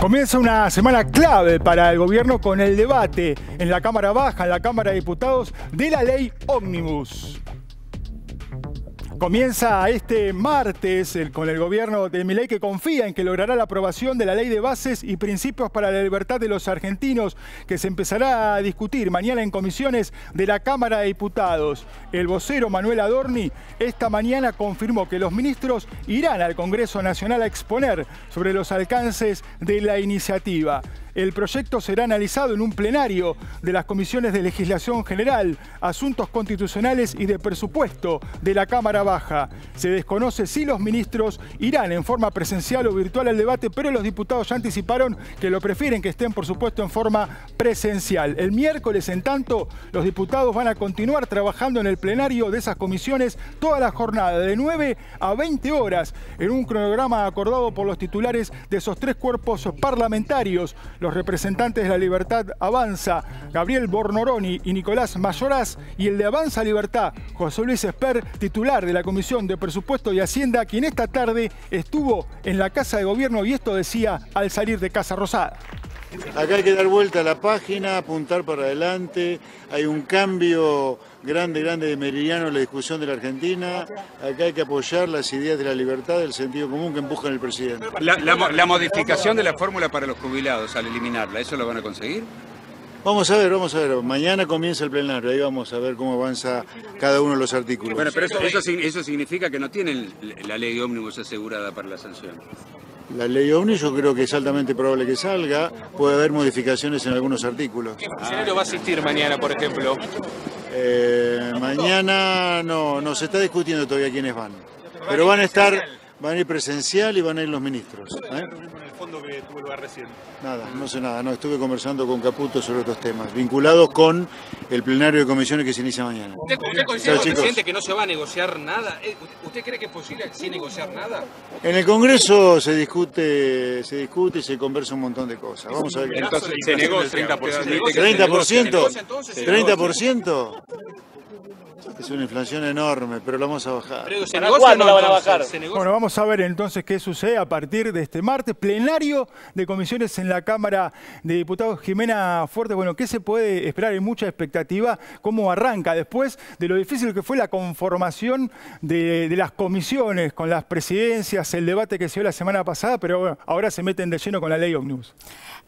Comienza una semana clave para el gobierno con el debate en la Cámara Baja, en la Cámara de Diputados, de la ley Ómnibus. Comienza este martes con el gobierno de Milei que confía en que logrará la aprobación de la ley de bases y principios para la libertad de los argentinos que se empezará a discutir mañana en comisiones de la Cámara de Diputados. El vocero Manuel Adorni esta mañana confirmó que los ministros irán al Congreso Nacional a exponer sobre los alcances de la iniciativa. El proyecto será analizado en un plenario de las comisiones de legislación general, asuntos constitucionales y de presupuesto de la Cámara Baja. Se desconoce si los ministros irán en forma presencial o virtual al debate, pero los diputados ya anticiparon que lo prefieren que estén, por supuesto, en forma presencial. El miércoles, en tanto, los diputados van a continuar trabajando en el plenario de esas comisiones toda la jornada, de 9 a 20 horas, en un cronograma acordado por los titulares de esos tres cuerpos parlamentarios los representantes de la libertad Avanza, Gabriel Bornoroni y Nicolás Mayoraz, y el de Avanza Libertad, José Luis Esper, titular de la Comisión de Presupuesto y Hacienda, quien esta tarde estuvo en la Casa de Gobierno y esto decía al salir de Casa Rosada. Acá hay que dar vuelta a la página, apuntar para adelante. Hay un cambio grande, grande de meridiano en la discusión de la Argentina. Acá hay que apoyar las ideas de la libertad, del sentido común que empujan el presidente. La, modificación de la fórmula para los jubilados al eliminarla, ¿eso lo van a conseguir? Vamos a ver, vamos a ver. Mañana comienza el plenario, ahí vamos a ver cómo avanza cada uno de los artículos. Bueno, pero eso, eso, eso significa que no tienen la ley ómnibus asegurada para la sanción la ley ONU yo creo que es altamente probable que salga, puede haber modificaciones en algunos artículos. ¿Qué funcionario va a asistir mañana, por ejemplo? Eh, mañana no, no, se está discutiendo todavía quiénes van, pero van a estar... Van a ir presencial y van a ir los ministros. ¿eh? con el fondo que tuvo lugar recién? Nada, no sé nada. No, estuve conversando con Caputo sobre otros temas, vinculados con el plenario de comisiones que se inicia mañana. ¿Usted, usted considera, presidente, que no se va a negociar nada? Eh, ¿Usted cree que es posible sin negociar nada? En el Congreso se discute, se discute y se conversa un montón de cosas. Vamos a ver. Entonces, se negocia. 30%. ¿30%? ¿30%? ¿30%? Es una inflación enorme, pero la vamos a bajar. Pero, la van a bajar? bueno, vamos a ver entonces qué sucede a partir de este martes. Plenario de comisiones en la Cámara de Diputados. Jimena Fuerte, bueno, ¿qué se puede esperar? Hay mucha expectativa. ¿Cómo arranca después de lo difícil que fue la conformación de, las comisiones con las presidencias, el debate que se dio la semana pasada, pero bueno, ahora se meten de lleno con la ley Omnibus?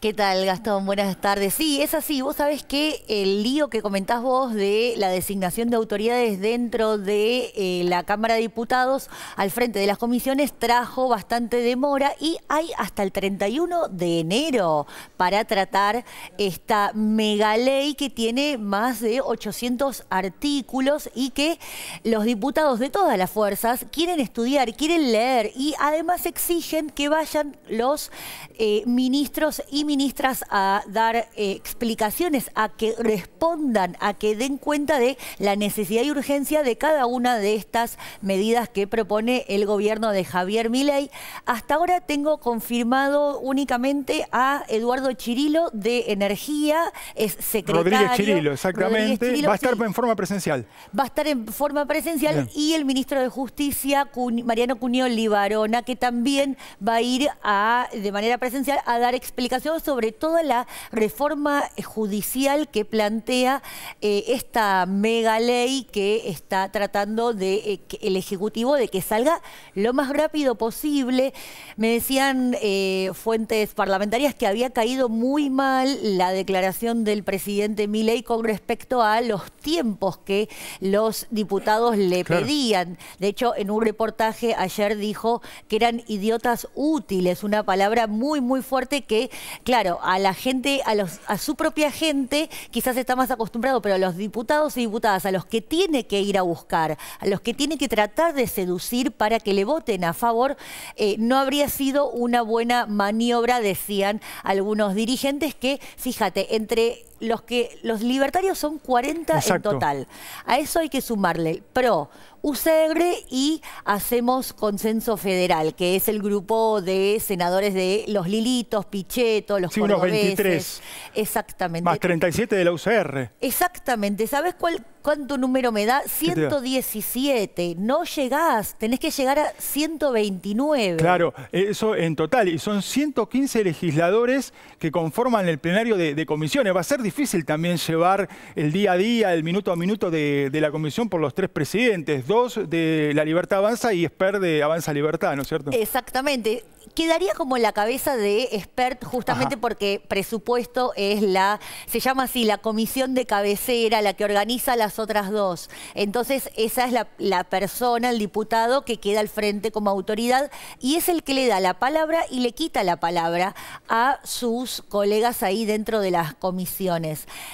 ¿Qué tal, Gastón? Buenas tardes. Sí, es así. Vos sabés que el lío que comentás vos de la designación de autoridades dentro de eh, la Cámara de Diputados al frente de las comisiones trajo bastante demora y hay hasta el 31 de enero para tratar esta mega ley que tiene más de 800 artículos y que los diputados de todas las fuerzas quieren estudiar, quieren leer y además exigen que vayan los eh, ministros y ministras a dar eh, explicaciones, a que respondan, a que den cuenta de la necesidad y hay urgencia de cada una de estas medidas que propone el gobierno de Javier Milei. Hasta ahora tengo confirmado únicamente a Eduardo Chirilo de Energía, es secretario. Rodríguez Chirilo, exactamente. Rodríguez va a estar en forma presencial. Va a estar en forma presencial y el ministro de Justicia, Mariano Cunio Libarona, que también va a ir de manera presencial a dar explicación sobre toda la reforma judicial que plantea eh, esta mega ley que está tratando de eh, el Ejecutivo de que salga lo más rápido posible. Me decían eh, fuentes parlamentarias que había caído muy mal la declaración del presidente Milei con respecto a los tiempos que los diputados le pedían. De hecho, en un reportaje ayer dijo que eran idiotas útiles, una palabra muy, muy fuerte que, claro, a la gente, a, a su propia gente, quizás está más acostumbrado, pero a los diputados y diputadas, a los que tienen tiene que ir a buscar, a los que tiene que tratar de seducir para que le voten a favor, eh, no habría sido una buena maniobra, decían algunos dirigentes, que, fíjate, entre los que los libertarios son 40 en total. A eso hay que sumarle PRO, UCR y Hacemos Consenso Federal, que es el grupo de senadores de los Lilitos, Pichetto, los sí, unos 23. Exactamente. Más 37 de la UCR. Exactamente. ¿Sabes cuál, cuánto número me da? 117. No llegás, tenés que llegar a 129. Claro, eso en total. Y son 115 legisladores que conforman el plenario de, comisiones. Va a ser difícil también llevar el día a día, el minuto a minuto de, la comisión por los tres presidentes, dos de La Libertad Avanza y Esper de Avanza Libertad, ¿no es cierto? Exactamente. Quedaría como la cabeza de Expert justamente porque presupuesto es la, se llama así, la comisión de cabecera, la que organiza las otras dos. Entonces esa es la, la persona, el diputado que queda al frente como autoridad y es el que le da la palabra y le quita la palabra a sus colegas ahí dentro de las comisiones.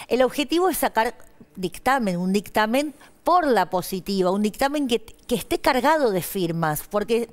El objetivo es sacar dictamen, un dictamen por la positiva, un dictamen que que esté cargado de firmas, porque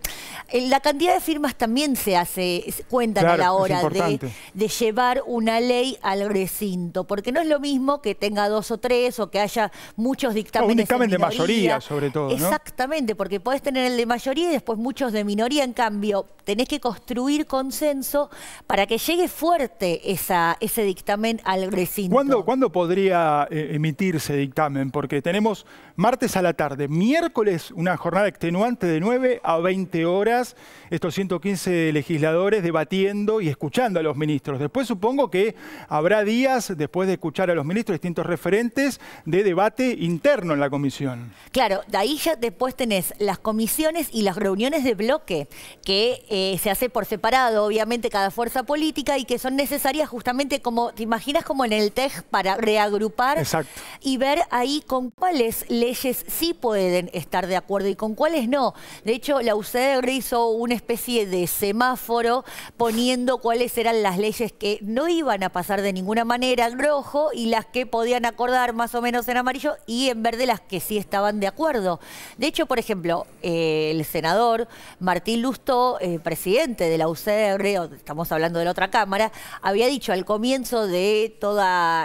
eh, la cantidad de firmas también se hace, cuenta a la hora de, llevar una ley al recinto, porque no es lo mismo que tenga dos o tres o que haya muchos dictámenes. un dictamen de mayoría, sobre todo. Exactamente, porque podés tener el de mayoría y después muchos de minoría. En cambio, tenés que construir consenso para que llegue fuerte ese dictamen al recinto. ¿Cuándo, podría eh, emitirse dictamen? Porque tenemos martes a la tarde, miércoles una una jornada extenuante de 9 a 20 horas, estos 115 legisladores debatiendo y escuchando a los ministros. Después supongo que habrá días, después de escuchar a los ministros, distintos referentes de debate interno en la comisión. Claro, de ahí ya después tenés las comisiones y las reuniones de bloque, que eh, se hace por separado, obviamente, cada fuerza política y que son necesarias justamente como, te imaginas como en el TEG para reagrupar y ver ahí con cuáles leyes sí pueden estar de acuerdo y con cuáles no. De hecho, la UCR hizo una especie de semáforo poniendo cuáles eran las leyes que no iban a pasar de ninguna manera en rojo y las que podían acordar más o menos en amarillo y en verde las que sí estaban de acuerdo. De hecho, por ejemplo, eh, el senador Martín Lusto, eh, presidente de la UCR, estamos hablando de la otra Cámara, había dicho al comienzo de todo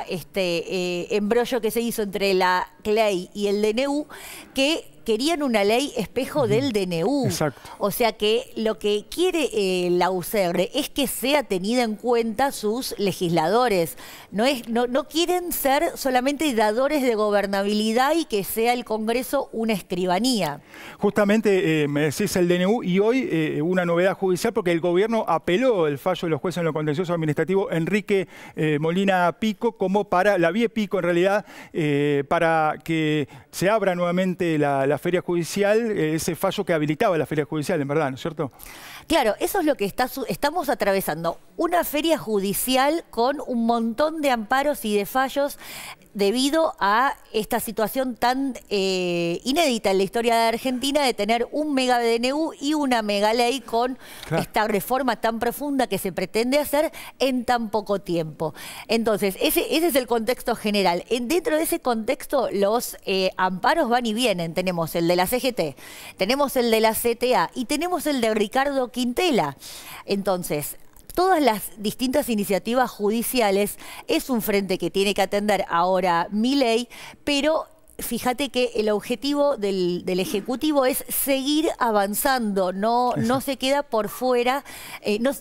este eh, embrollo que se hizo entre la CLEI y el DNU que querían una ley espejo del DNU. O sea que lo que quiere eh, la UCR es que sea tenida en cuenta sus legisladores. No, es, no, no quieren ser solamente dadores de gobernabilidad y que sea el Congreso una escribanía. Justamente eh, me decís el DNU y hoy eh, una novedad judicial porque el gobierno apeló el fallo de los jueces en lo contencioso administrativo Enrique Molina Pico como para, la vía Pico en realidad, para que se abra nuevamente la la feria judicial, eh, ese fallo que habilitaba la feria judicial, en verdad, ¿no es cierto? Claro, eso es lo que está, estamos atravesando. Una feria judicial con un montón de amparos y de fallos debido a esta situación tan eh, inédita en la historia de Argentina de tener un mega DNU y una mega ley con esta reforma tan profunda que se pretende hacer en tan poco tiempo. Entonces, ese, ese es el contexto general. dentro de ese contexto, los eh, amparos van y vienen. Tenemos el de la CGT, tenemos el de la CTA y tenemos el de Ricardo Quintela. Entonces, todas las distintas iniciativas judiciales es un frente que tiene que atender ahora mi ley, pero fíjate que el objetivo del, Ejecutivo es seguir avanzando, no, no se queda por fuera, eh, no,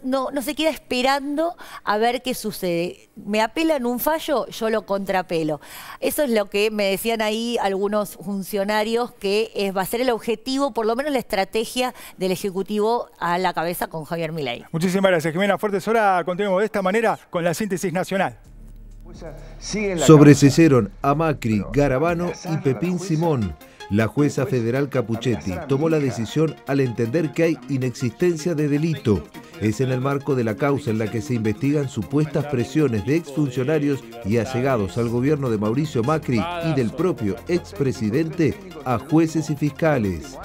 se queda esperando a ver qué sucede. Me apelan un fallo, yo lo contrapelo. Eso es lo que me decían ahí algunos funcionarios, que es, va a ser el objetivo, por lo menos la estrategia del Ejecutivo a la cabeza con Javier Milei. Muchísimas gracias, Jimena Fuertes. Ahora continuemos de esta manera con la síntesis nacional. Sobreseyeron a Macri, Garabano y Pepín Simón. La jueza federal Capuchetti tomó la decisión al entender que hay inexistencia de delito. Es en el marco de la causa en la que se investigan supuestas presiones de exfuncionarios y allegados al gobierno de Mauricio Macri y del propio expresidente a jueces y fiscales.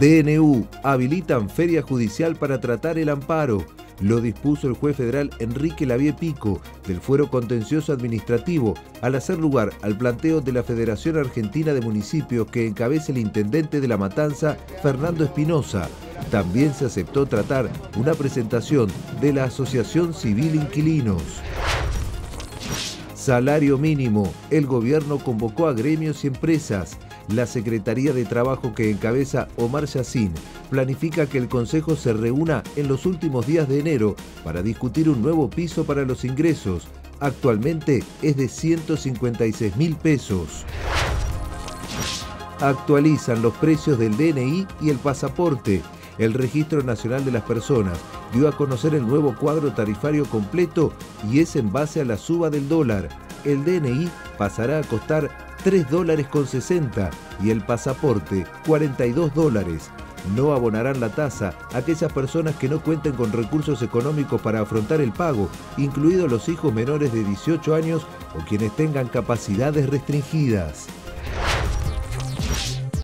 DNU habilitan feria judicial para tratar el amparo lo dispuso el juez federal Enrique Lavie Pico del Fuero Contencioso Administrativo al hacer lugar al planteo de la Federación Argentina de Municipios que encabeza el intendente de La Matanza, Fernando Espinosa. También se aceptó tratar una presentación de la Asociación Civil Inquilinos. Salario mínimo. El gobierno convocó a gremios y empresas. La Secretaría de Trabajo que encabeza Omar Yacín planifica que el Consejo se reúna en los últimos días de enero para discutir un nuevo piso para los ingresos. Actualmente es de 156 mil pesos. Actualizan los precios del DNI y el pasaporte. El Registro Nacional de las Personas dio a conocer el nuevo cuadro tarifario completo y es en base a la suba del dólar. El DNI pasará a costar 3 dólares con 60 y el pasaporte 42 dólares. No abonarán la tasa aquellas personas que no cuenten con recursos económicos para afrontar el pago, incluidos los hijos menores de 18 años o quienes tengan capacidades restringidas.